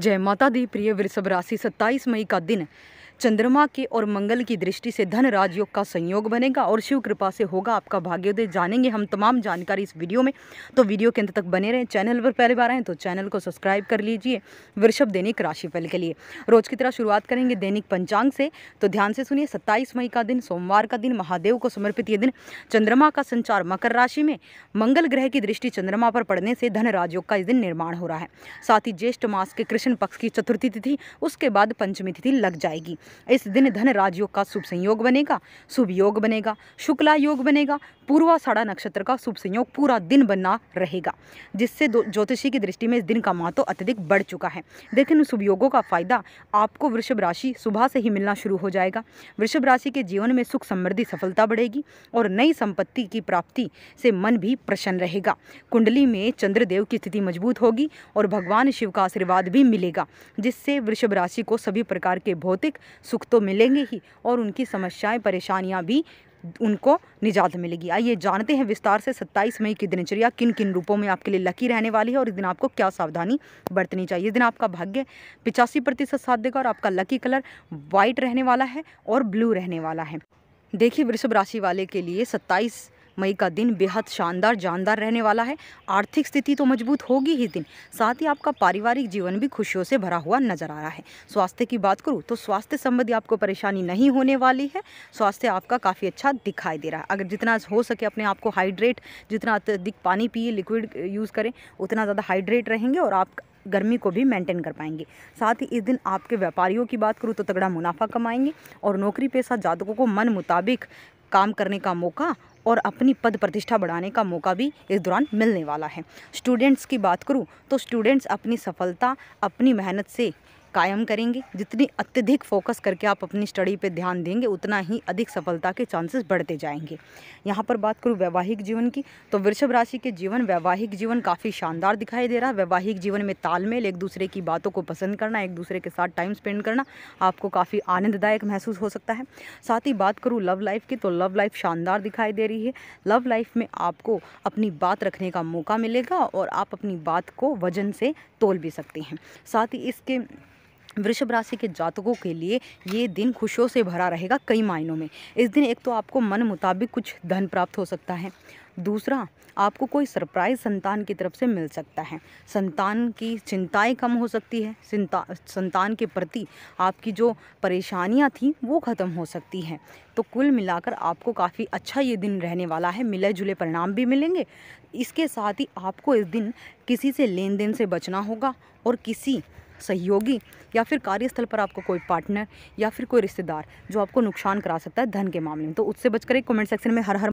जय माता दी प्रिय वृषभ राशि सत्ताईस मई का दिन चंद्रमा के और मंगल की दृष्टि से धन राजयोग का संयोग बनेगा और शिव कृपा से होगा आपका भाग्योदय जानेंगे हम तमाम जानकारी इस वीडियो में तो वीडियो के अंत तक बने रहें चैनल पर पहली बार आएँ तो चैनल को सब्सक्राइब कर लीजिए वृषभ दैनिक राशिफल के लिए रोज की तरह शुरुआत करेंगे दैनिक पंचांग से तो ध्यान से सुनिए सत्ताईस मई का दिन सोमवार का दिन महादेव को समर्पित ये दिन चंद्रमा का संचार मकर राशि में मंगल ग्रह की दृष्टि चंद्रमा पर पड़ने से धन राजयोग का इस दिन निर्माण हो रहा है साथ ही ज्येष्ठ मास के कृष्ण पक्ष की चतुर्थी तिथि उसके बाद पंचमी तिथि लग जाएगी इस दिन धन राजयोग का शुभ संयोग बनेगा शुभ योग बनेगा शुक्ला योग बनेगा पूर्वाषाढ़ा नक्षत्र का शुभ संयोग पूरा दिन बना रहेगा जिससे ज्योतिषी की दृष्टि में इस दिन का महत्व अत्यधिक बढ़ चुका है लेकिन शुभ योगों का फायदा आपको वृषभ राशि सुबह से ही मिलना शुरू हो जाएगा वृषभ राशि के जीवन में सुख समृद्धि सफलता बढ़ेगी और नई संपत्ति की प्राप्ति से मन भी प्रसन्न रहेगा कुंडली में चंद्रदेव की स्थिति मजबूत होगी और भगवान शिव का आशीर्वाद भी मिलेगा जिससे वृषभ राशि को सभी प्रकार के भौतिक सुख तो मिलेंगे ही और उनकी समस्याएं परेशानियां भी उनको निजात मिलेगी आइए जानते हैं विस्तार से सत्ताईस मई की दिनचर्या किन किन रूपों में आपके लिए लकी रहने वाली है और इस दिन आपको क्या सावधानी बरतनी चाहिए इस दिन आपका भाग्य पिचासी प्रतिशत साथ देगा और आपका लकी कलर व्हाइट रहने वाला है और ब्लू रहने वाला है देखिए वृषभ राशि वाले के लिए सत्ताईस मई का दिन बेहद शानदार जानदार रहने वाला है आर्थिक स्थिति तो मजबूत होगी ही दिन साथ ही आपका पारिवारिक जीवन भी खुशियों से भरा हुआ नजर आ रहा है स्वास्थ्य की बात करूँ तो स्वास्थ्य संबंधी आपको परेशानी नहीं होने वाली है स्वास्थ्य आपका काफ़ी अच्छा दिखाई दे रहा है अगर जितना हो सके अपने आप को हाइड्रेट जितना अत्यधिक पानी पिए लिक्विड यूज़ करें उतना ज़्यादा हाइड्रेट रहेंगे और आप गर्मी को भी मेंटेन कर पाएंगे साथ ही इस दिन आपके व्यापारियों की बात करूँ तो तगड़ा मुनाफा कमाएंगे और नौकरी पेशा जातकों को मन मुताबिक काम करने का मौका और अपनी पद प्रतिष्ठा बढ़ाने का मौका भी इस दौरान मिलने वाला है स्टूडेंट्स की बात करूँ तो स्टूडेंट्स अपनी सफलता अपनी मेहनत से कायम करेंगे जितनी अत्यधिक फोकस करके आप अपनी स्टडी पे ध्यान देंगे उतना ही अधिक सफलता के चांसेस बढ़ते जाएंगे यहाँ पर बात करूँ वैवाहिक जीवन की तो वृषभ राशि के जीवन वैवाहिक जीवन काफ़ी शानदार दिखाई दे रहा है वैवाहिक जीवन में तालमेल एक दूसरे की बातों को पसंद करना एक दूसरे के साथ टाइम स्पेंड करना आपको काफ़ी आनंददायक महसूस हो सकता है साथ ही बात करूँ लव लाइफ की तो लव लाइफ शानदार दिखाई दे रही है लव लाइफ में आपको अपनी बात रखने का मौका मिलेगा और आप अपनी बात को वजन से तोल भी सकते हैं साथ ही इसके वृषभ राशि के जातकों के लिए ये दिन खुशियों से भरा रहेगा कई मायनों में इस दिन एक तो आपको मन मुताबिक कुछ धन प्राप्त हो सकता है दूसरा आपको कोई सरप्राइज संतान की तरफ से मिल सकता है संतान की चिंताएं कम हो सकती है संतान के प्रति आपकी जो परेशानियां थी वो ख़त्म हो सकती हैं तो कुल मिलाकर आपको काफ़ी अच्छा ये दिन रहने वाला है मिले जुले परिणाम भी मिलेंगे इसके साथ ही आपको इस दिन किसी से लेन देन से बचना होगा और किसी सहयोगी या फिर कार्यस्थल पर आपको कोई पार्टनर या फिर कोई रिश्तेदार जो आपको नुकसान करा सकता है धन के मामले में तो उससे बचकर एक कमेंट सेक्शन में हर हर